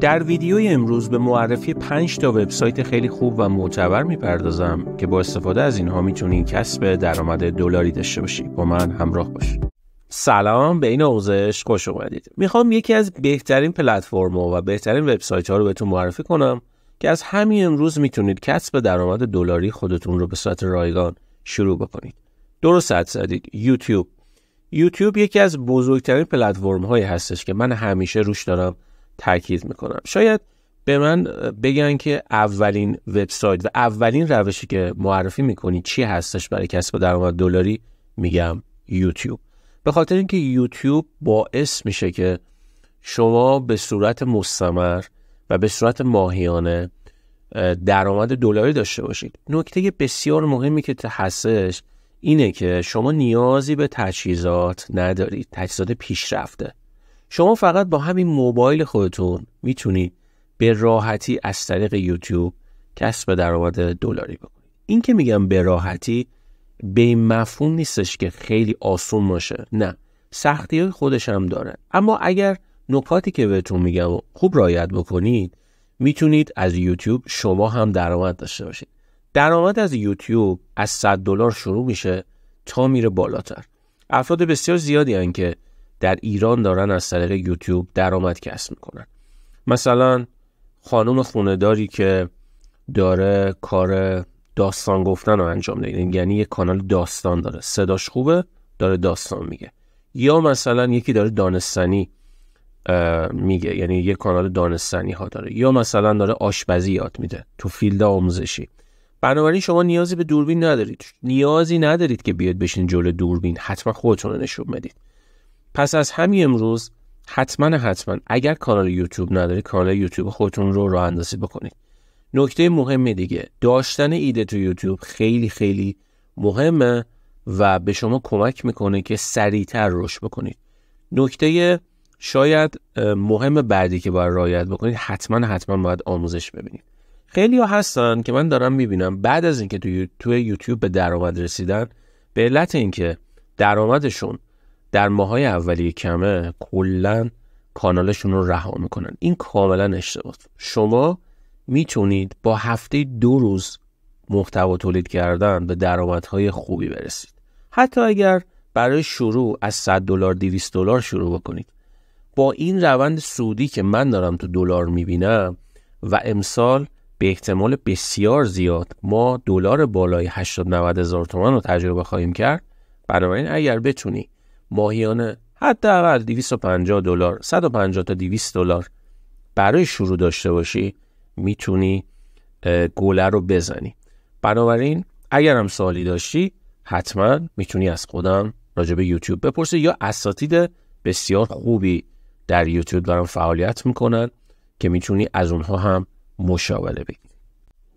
در ویدیوی امروز به معرفی 5 تا وبسایت خیلی خوب و معتبر میپردازم که با استفاده از اینها میتونی کسب درآمد دلاری داشته باشید. با من همراه باش سلام به این آموزش خوش اومدید میخوام یکی از بهترین پلتفرم و بهترین وبسایت ها رو بهتون معرفی کنم که از همین امروز میتونید کسب درآمد دلاری خودتون رو به صورت رایگان شروع بکنید درست حد زدید یوتیوب یوتیوب یکی از بزرگترین پلتفرم هایی هستش که من همیشه روش دارم تاکید میکنم شاید به من بگن که اولین وبسایت و اولین روشی که معرفی میکنی چی هستش برای کسب درآمد دلاری میگم یوتیوب به خاطر اینکه یوتیوب باعث میشه که شما به صورت مستمر و به صورت ماهیانه درآمد دلاری داشته باشید نکته بسیار مهمی که هستش اینه که شما نیازی به تجهیزات ندارید تجهیزات پیشرفته شما فقط با همین موبایل خودتون میتونید به راحتی از طریق یوتیوب کسب درآمد دلاری بکنید این که میگم به راحتی به این مفهوم نیستش که خیلی آسون باشه نه سختی های خودش هم داره اما اگر نکاتی که بهتون میگم خوب رعایت بکنید میتونید از یوتیوب شما هم درآمد داشته باشید درآمد از یوتیوب از 100 دلار شروع میشه تا میره بالاتر افراد بسیار زیادی که در ایران دارن از طریق یوتیوب درآمد کسب میکنن مثلا خانم داری که داره کار داستان گفتن رو انجام میده یعنی یه کانال داستان داره صداش خوبه داره داستان میگه یا مثلا یکی داره دانستانی میگه یعنی یه کانال دانستانی ها داره یا مثلا داره آشپزی یاد میده تو فیلد آموزشی بنابراین شما نیازی به دوربین ندارید نیازی ندارید که بیاد بشین جلو دوربین حتما خودتون رو نشون بدید پس از همین امروز حتما حتما اگر کانال یوتیوب نداری کانال یوتیوب خودتون رو راه اندازی بکنید نکته مهم دیگه داشتن ایده تو یوتیوب خیلی خیلی مهمه و به شما کمک میکنه که سریعتر رشد بکنید نکته شاید مهم بعدی که باید رعایت بکنید حتما حتما باید آموزش ببینید خیلی ها هستن که من دارم میبینم بعد از اینکه تو تو یوتیوب به درآمد رسیدن به علت اینکه درآمدشون در ماهای اولی کمه کلا کانالشون رو رها میکنن این کاملا اشتباه شما میتونید با هفته دو روز محتوا تولید کردن به درآمدهای خوبی برسید حتی اگر برای شروع از 100 دلار 200 دلار شروع بکنید با این روند سودی که من دارم تو دلار میبینم و امسال به احتمال بسیار زیاد ما دلار بالای 80 90 هزار تومان رو تجربه خواهیم کرد بنابراین اگر بتونید ماهیانه حداقل 250 دلار 150 تا 200 دلار برای شروع داشته باشی میتونی گله رو بزنی بنابراین اگر هم سوالی داشتی حتما میتونی از خودم راجع به یوتیوب بپرسی یا اساتید بسیار خوبی در یوتیوب دارن فعالیت میکنن که میتونی از اونها هم مشاوره بگیری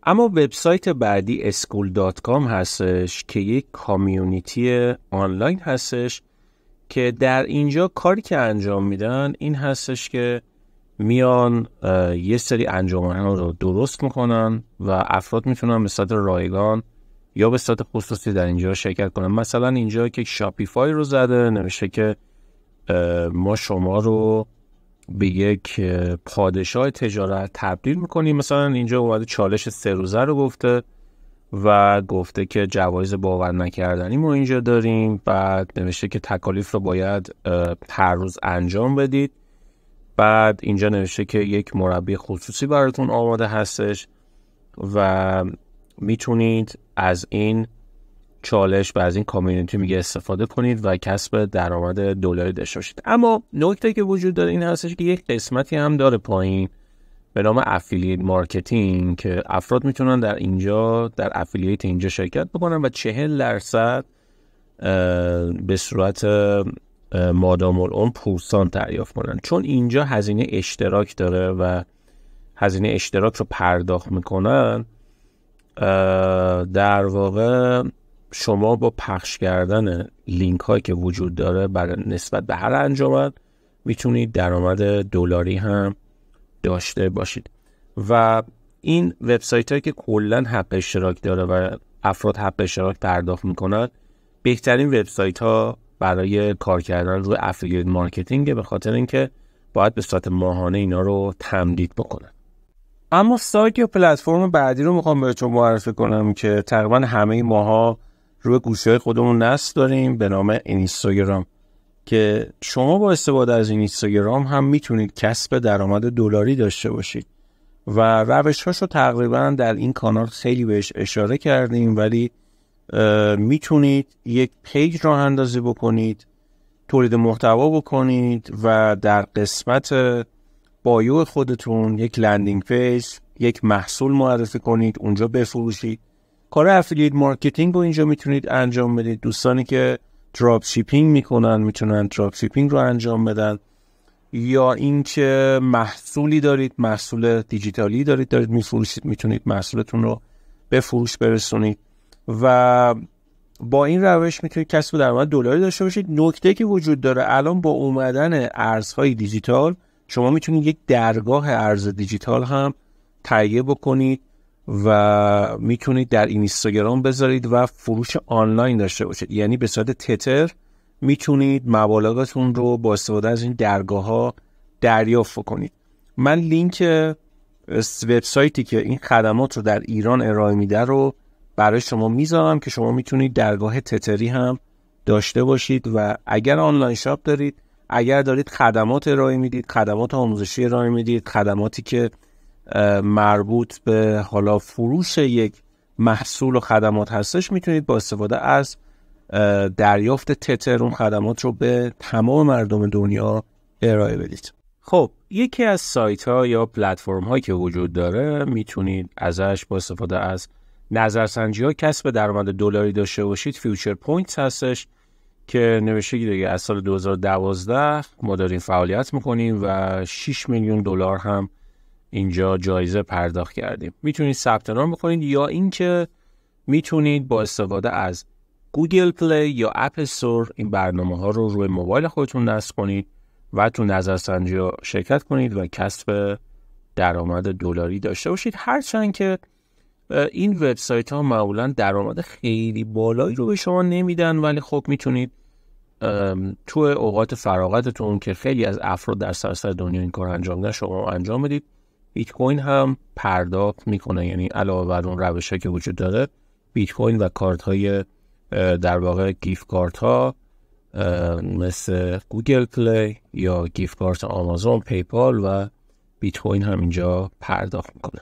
اما وبسایت بعدی اسکول.com هستش که یک کامیونیتی آنلاین هستش که در اینجا کاری که انجام میدن این هستش که میان یه سری انجمن رو درست میکنن و افراد میتونن به صورت رایگان یا به صورت خصوصی در اینجا شرکت کنن مثلا اینجا که شاپیفای رو زده نوشته که ما شما رو به یک پادشاه تجارت تبدیل میکنیم مثلا اینجا اومده چالش سه روزه رو گفته و گفته که جوایز باور نکردنی ما اینجا داریم بعد نوشته که تکالیف رو باید هر روز انجام بدید بعد اینجا نوشته که یک مربی خصوصی براتون آماده هستش و میتونید از این چالش و از این کامیونیتی میگه استفاده کنید و کسب درآمد دلاری داشته باشید اما نکته که وجود داره این هستش که یک قسمتی هم داره پایین به نام افیلیت مارکتینگ که افراد میتونن در اینجا در افیلیت اینجا شرکت بکنن و چهل درصد به صورت مادام اون پورسان دریافت کنن چون اینجا هزینه اشتراک داره و هزینه اشتراک رو پرداخت میکنن در واقع شما با پخش کردن لینک هایی که وجود داره بر نسبت به هر انجامت میتونید درآمد دلاری هم داشته باشید و این وبسایت هایی که کلا حق اشتراک داره و افراد حق اشتراک پرداخت میکنن بهترین وبسایت ها برای کار کردن روی افیلیت مارکتینگ به خاطر اینکه باید به صورت ماهانه اینا رو تمدید بکنن اما سایت یا پلتفرم بعدی رو میخوام بهتون معرفی کنم که تقریبا همه ماها روی گوشه خودمون نصب داریم به نام اینستاگرام که شما با استفاده از این اینستاگرام هم میتونید کسب درآمد دلاری داشته باشید و روش رو تقریبا در این کانال خیلی بهش اشاره کردیم ولی میتونید یک پیج راه اندازی بکنید تولید محتوا بکنید و در قسمت بایو خودتون یک لندینگ پیج یک محصول معرفی کنید اونجا بفروشید کار افیلیت مارکتینگ رو اینجا میتونید انجام بدید دوستانی که دراپ شیپینگ میکنن میتونن دراپ شیپینگ رو انجام بدن یا اینکه محصولی دارید محصول دیجیتالی دارید دارید میفروشید میتونید محصولتون رو به فروش برسونید و با این روش میتونید کسب درآمد دلاری داشته باشید نکته که وجود داره الان با اومدن ارزهای دیجیتال شما میتونید یک درگاه ارز دیجیتال هم تهیه بکنید و میتونید در اینستاگرام بذارید و فروش آنلاین داشته باشید یعنی به صورت تتر میتونید مبالغتون رو با استفاده از این درگاه ها دریافت کنید من لینک وبسایتی که این خدمات رو در ایران ارائه میده رو برای شما میذارم که شما میتونید درگاه تتری هم داشته باشید و اگر آنلاین شاپ دارید اگر دارید خدمات ارائه میدید خدمات آموزشی ارائه میدید خدماتی که مربوط به حالا فروش یک محصول و خدمات هستش میتونید با استفاده از دریافت تتر اون خدمات رو به تمام مردم دنیا ارائه بدید خب یکی از سایت ها یا پلتفرم هایی که وجود داره میتونید ازش با استفاده از نظرسنجی ها کسب درآمد دلاری داشته باشید فیوچر پوینت هستش که نوشته دیگه از سال 2012 ما داریم فعالیت میکنیم و 6 میلیون دلار هم اینجا جایزه پرداخت کردیم میتونید ثبت نام بکنید یا اینکه میتونید با استفاده از گوگل پلی یا اپ استور این برنامه ها رو روی موبایل خودتون نصب کنید و تو نظرسنجی شرکت کنید و کسب درآمد دلاری داشته باشید هرچند که این وبسایت ها معمولا درآمد خیلی بالایی رو به شما نمیدن ولی خب میتونید تو اوقات فراغتتون که خیلی از افراد در سراسر دنیا این کار انجام شما انجام بدید بیت کوین هم پرداخت میکنه یعنی علاوه بر اون روش که وجود داره بیت کوین و کارت های در واقع گیف کارت ها مثل گوگل پلی یا گیف کارت آمازون پیپال و بیت کوین هم اینجا پرداخت میکنه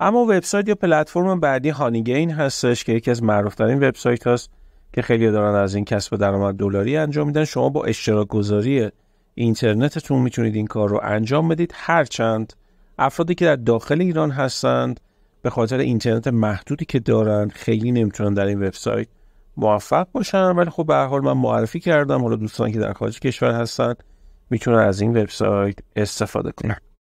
اما وبسایت یا پلتفرم بعدی هانیگین هستش که یکی از معروفترین وبسایت هاست که خیلی دارن از این کسب درآمد دلاری انجام میدن شما با اشتراک گذاری اینترنتتون میتونید این کار رو انجام بدید هرچند افرادی که در داخل ایران هستند به خاطر اینترنت محدودی که دارن خیلی نمیتونن در این وبسایت موفق باشن ولی خب به حال من معرفی کردم حالا دوستان که در خارج کشور هستند میتونن از این وبسایت استفاده کنن